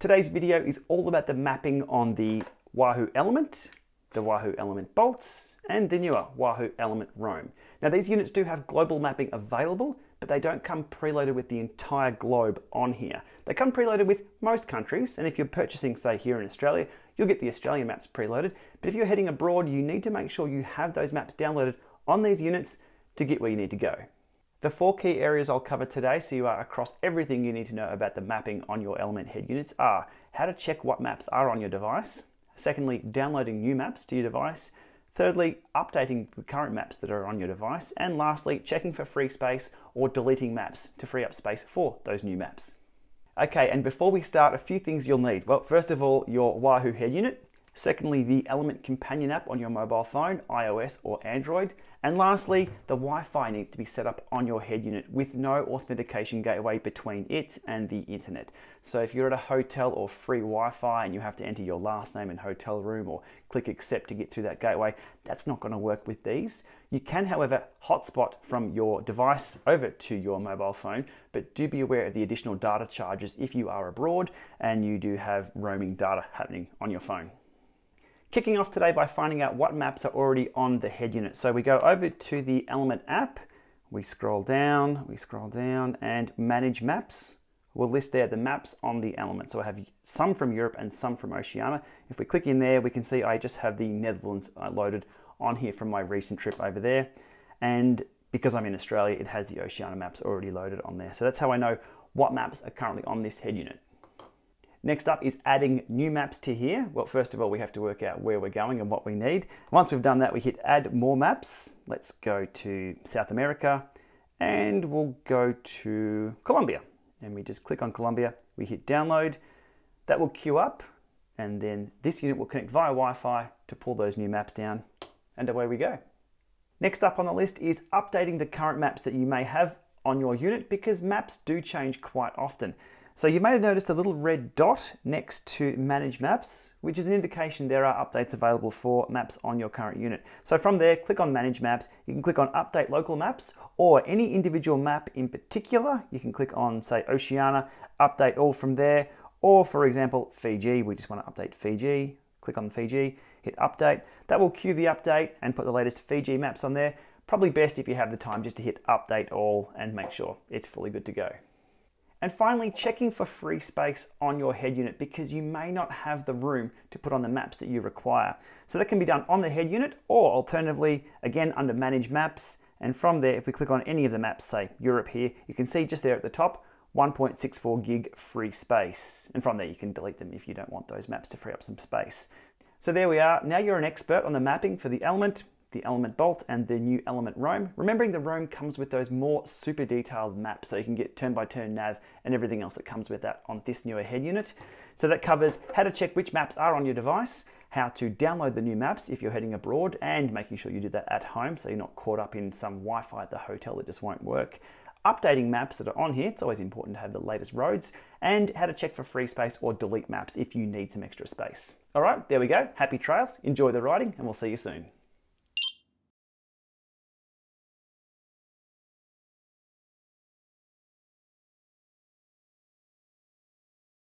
Today's video is all about the mapping on the Wahoo Element, the Wahoo Element Bolt, and the newer Wahoo Element Roam. Now these units do have global mapping available, but they don't come preloaded with the entire globe on here. They come preloaded with most countries, and if you're purchasing, say here in Australia, you'll get the Australian maps preloaded. But if you're heading abroad, you need to make sure you have those maps downloaded on these units to get where you need to go. The four key areas I'll cover today so you are across everything you need to know about the mapping on your element head units are how to check what maps are on your device, secondly, downloading new maps to your device, thirdly, updating the current maps that are on your device, and lastly, checking for free space or deleting maps to free up space for those new maps. Okay, and before we start, a few things you'll need. Well, first of all, your Wahoo head unit. Secondly, the Element Companion app on your mobile phone, iOS or Android. And lastly, the Wi-Fi needs to be set up on your head unit with no authentication gateway between it and the internet. So if you're at a hotel or free Wi-Fi and you have to enter your last name and hotel room or click accept to get through that gateway, that's not gonna work with these. You can, however, hotspot from your device over to your mobile phone, but do be aware of the additional data charges if you are abroad and you do have roaming data happening on your phone. Kicking off today by finding out what maps are already on the head unit. So we go over to the Element app, we scroll down, we scroll down and manage maps. We'll list there the maps on the element. So I have some from Europe and some from Oceania. If we click in there, we can see I just have the Netherlands uh, loaded on here from my recent trip over there. And because I'm in Australia, it has the Oceania maps already loaded on there. So that's how I know what maps are currently on this head unit. Next up is adding new maps to here. Well, first of all, we have to work out where we're going and what we need. Once we've done that, we hit add more maps. Let's go to South America and we'll go to Colombia. And we just click on Colombia, we hit download. That will queue up and then this unit will connect via Wi-Fi to pull those new maps down and away we go. Next up on the list is updating the current maps that you may have on your unit because maps do change quite often. So you may have noticed a little red dot next to Manage Maps, which is an indication there are updates available for maps on your current unit. So from there, click on Manage Maps. You can click on Update Local Maps or any individual map in particular. You can click on, say, Oceania, Update All from there. Or for example, Fiji, we just want to update Fiji. Click on Fiji, hit Update. That will queue the update and put the latest Fiji maps on there. Probably best if you have the time just to hit Update All and make sure it's fully good to go. And finally, checking for free space on your head unit because you may not have the room to put on the maps that you require. So that can be done on the head unit or alternatively, again, under Manage Maps. And from there, if we click on any of the maps, say Europe here, you can see just there at the top, 1.64 gig free space. And from there, you can delete them if you don't want those maps to free up some space. So there we are. Now you're an expert on the mapping for the element the element Bolt and the new element Rome. Remembering the Rome comes with those more super detailed maps so you can get turn by turn nav and everything else that comes with that on this newer head unit. So that covers how to check which maps are on your device, how to download the new maps if you're heading abroad and making sure you do that at home so you're not caught up in some Wi-Fi at the hotel that just won't work updating maps that are on here. It's always important to have the latest roads and how to check for free space or delete maps if you need some extra space. All right, there we go. Happy trails, enjoy the riding, and we'll see you soon.